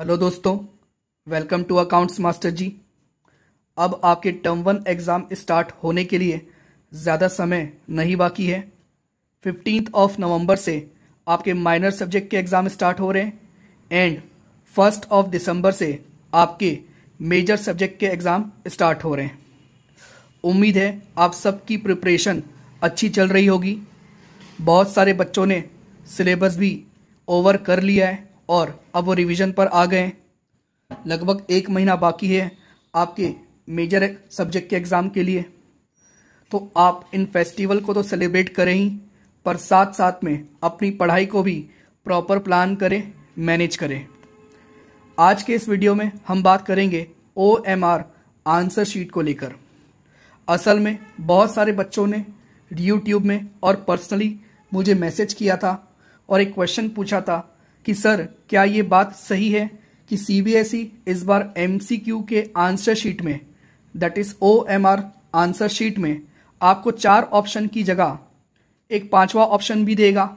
hello दोस्तों welcome to accounts master ji अब आपके टर्म वन एग्ज़ाम स्टार्ट होने के लिए ज़्यादा समय नहीं बाकी है फिफ्टीन ऑफ नवंबर से आपके माइनर सब्जेक्ट के एग्ज़ाम स्टार्ट हो रहे हैं एंड फर्स्ट ऑफ दिसंबर से आपके मेजर सब्जेक्ट के एग्ज़ाम स्टार्ट हो रहे हैं उम्मीद है आप सबकी प्रिपरेशन अच्छी चल रही होगी बहुत सारे बच्चों ने सिलेबस भी ओवर कर लिया है और अब वो रिवीजन पर आ गए लगभग एक महीना बाकी है आपके मेजर सब्जेक्ट के एग्ज़ाम के लिए तो आप इन फेस्टिवल को तो सेलिब्रेट करें ही पर साथ साथ में अपनी पढ़ाई को भी प्रॉपर प्लान करें मैनेज करें आज के इस वीडियो में हम बात करेंगे O M R answer sheet को लेकर असल में बहुत सारे बच्चों ने यूट्यूब में और पर्सनली मुझे मैसेज किया था और एक क्वेश्चन पूछा था कि सर क्या ये बात सही है कि सीबीएसई e इस बार एमसीक्यू के आंसर शीट में that is O M R answer sheet में आपको चार ऑप्शन की जगह एक पांचवा ऑप्शन भी देगा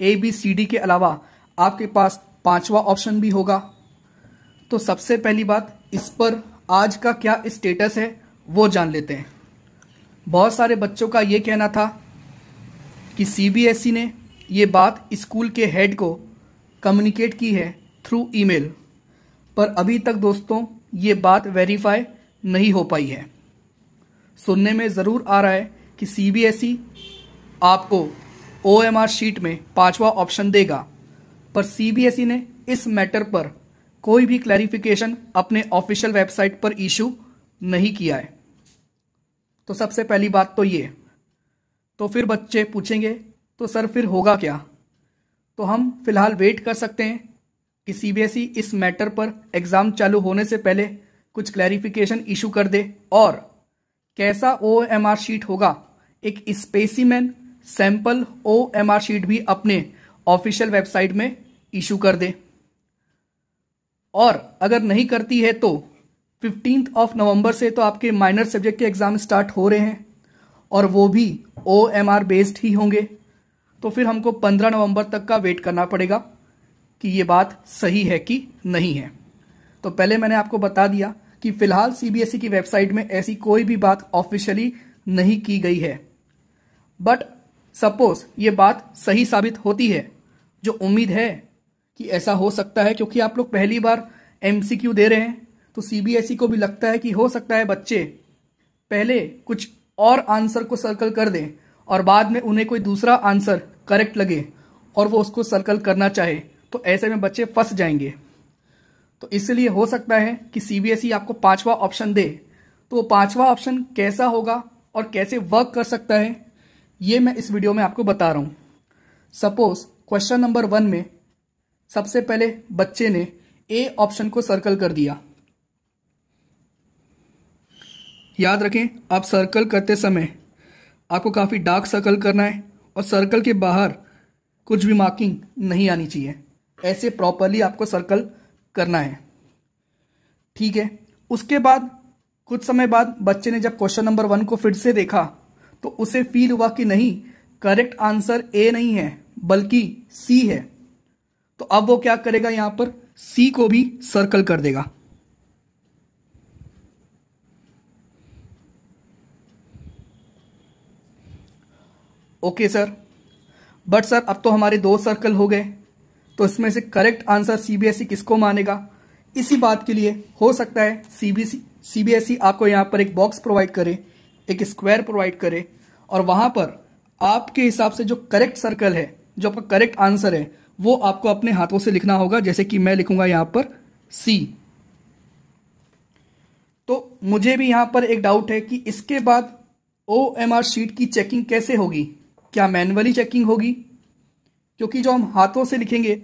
ए बी सी डी के अलावा आपके पास पांचवा ऑप्शन भी होगा तो सबसे पहली बात इस पर आज का क्या स्टेटस है वो जान लेते हैं बहुत सारे बच्चों का ये कहना था कि सीबीएसई e ने ये बात स्कूल के हेड को कम्युनिकेट की है थ्रू ईमेल पर अभी तक दोस्तों ये बात वेरीफाई नहीं हो पाई है सुनने में ज़रूर आ रहा है कि सीबीएसई e आपको ओएमआर शीट में पांचवा ऑप्शन देगा पर सीबीएसई e ने इस मैटर पर कोई भी क्लैरिफिकेशन अपने ऑफिशियल वेबसाइट पर इशू नहीं किया है तो सबसे पहली बात तो ये तो फिर बच्चे पूछेंगे तो सर फिर होगा क्या तो हम फिलहाल वेट कर सकते हैं कि सीबीएसई e इस मैटर पर एग्ज़ाम चालू होने से पहले कुछ क्लैरिफिकेशन इशू कर दे और कैसा ओ एम आर शीट होगा एक specimen sample O M R sheet भी अपने ऑफिशियल वेबसाइट में इशू कर दे और अगर नहीं करती है तो फिफ्टींथ ऑफ नवंबर से तो आपके माइनर सब्जेक्ट के एग्ज़ाम स्टार्ट हो रहे हैं और वो भी ओ एम आर बेस्ड ही होंगे तो फिर हमको 15 नवंबर तक का वेट करना पड़ेगा कि ये बात सही है कि नहीं है तो पहले मैंने आपको बता दिया कि फिलहाल सीबीएसई e की वेबसाइट में ऐसी कोई भी बात ऑफिशियली नहीं की गई है बट सपोज ये बात सही साबित होती है जो उम्मीद है कि ऐसा हो सकता है क्योंकि आप लोग पहली बार एम दे रहे हैं तो सीबीएसई e को भी लगता है कि हो सकता है बच्चे पहले कुछ और आंसर को सर्कल कर दें और बाद में उन्हें कोई दूसरा आंसर करेक्ट लगे और वो उसको सर्कल करना चाहे तो ऐसे में बच्चे फंस जाएंगे तो इसलिए हो सकता है कि सीबीएसई e आपको पांचवा ऑप्शन दे तो वो पांचवा ऑप्शन कैसा होगा और कैसे वर्क कर सकता है ये मैं इस वीडियो में आपको बता रहा हूँ सपोज क्वेश्चन नंबर वन में सबसे पहले बच्चे ने ए ऑप्शन को सर्कल कर दिया याद रखें आप सर्कल करते समय आपको काफ़ी डार्क सर्कल करना है और सर्कल के बाहर कुछ भी मार्किंग नहीं आनी चाहिए ऐसे प्रॉपरली आपको सर्कल करना है ठीक है उसके बाद कुछ समय बाद बच्चे ने जब क्वेश्चन नंबर वन को फिर से देखा तो उसे फील हुआ कि नहीं करेक्ट आंसर ए नहीं है बल्कि सी है तो अब वो क्या करेगा यहाँ पर सी को भी सर्कल कर देगा ओके सर बट सर अब तो हमारे दो सर्कल हो गए तो इसमें से करेक्ट आंसर सीबीएसई किसको मानेगा इसी बात के लिए हो सकता है सीबीसी सीबीएसई e, e आपको यहाँ पर एक बॉक्स प्रोवाइड करे एक स्क्वायर प्रोवाइड करे और वहां पर आपके हिसाब से जो करेक्ट सर्कल है जो आपका करेक्ट आंसर है वो आपको अपने हाथों से लिखना होगा जैसे कि मैं लिखूंगा यहां पर सी तो मुझे भी यहां पर एक डाउट है कि इसके बाद ओ एम आर शीट की चेकिंग कैसे होगी क्या मैनुअली चेकिंग होगी क्योंकि जो हम हाथों से लिखेंगे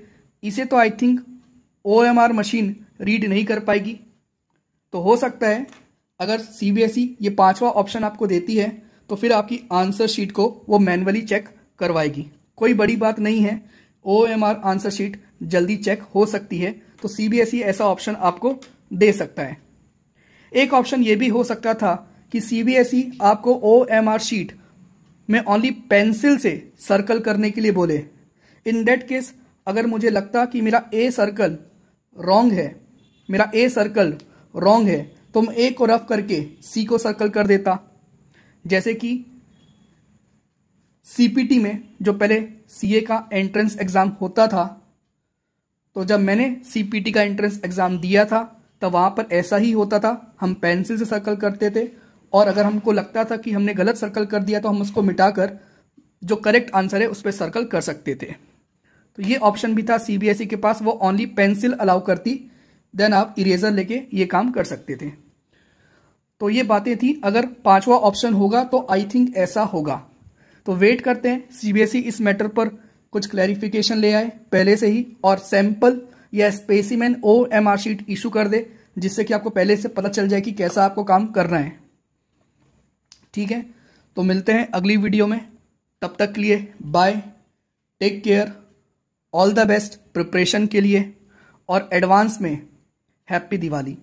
इसे तो I think O M R machine read नहीं कर पाएगी तो हो सकता है अगर सी बी एस ई ये पाँचवा ऑप्शन आपको देती है तो फिर आपकी आंसर शीट को वो मैनुअली चेक करवाएगी कोई बड़ी बात नहीं है O M R answer sheet जल्दी चेक हो सकती है तो सी बी एस ई ऐसा ऑप्शन आपको दे सकता है एक ऑप्शन ये भी हो सकता था कि सी बी एस ई आपको ओ एम आर शीट मैं ओनली पेंसिल से सर्कल करने के लिए बोले इन डेट केस अगर मुझे लगता कि मेरा ए सर्कल रॉन्ग है मेरा ए सर्कल रॉन्ग है तो मैं ए को रफ करके सी को सर्कल कर देता जैसे कि सीपीटी में जो पहले सीए का एंट्रेंस एग्ज़ाम होता था तो जब मैंने सीपीटी का एंट्रेंस एग्ज़ाम दिया था तो वहाँ पर ऐसा ही होता था हम पेंसिल से सर्कल करते थे और अगर हमको लगता था कि हमने गलत सर्कल कर दिया तो हम उसको मिटाकर जो करेक्ट आंसर है उस पर सर्कल कर सकते थे तो ये ऑप्शन भी था सीबीएसई e के पास वो ओनली पेंसिल अलाउ करती देन आप इरेजर लेके ये काम कर सकते थे तो ये बातें थी अगर पांचवा ऑप्शन होगा तो आई थिंक ऐसा होगा तो वेट करते हैं सीबीएसई e इस मैटर पर कुछ क्लैरिफिकेशन ले आए पहले से ही और सैंपल या specimen O M R sheet issue कर दे जिससे कि आपको पहले से पता चल जाए कि कैसा आपको काम करना है ठीक है तो मिलते हैं अगली वीडियो में तब तक के लिए bye take care all the best preparation के लिए और एडवांस में हैप्पी दिवाली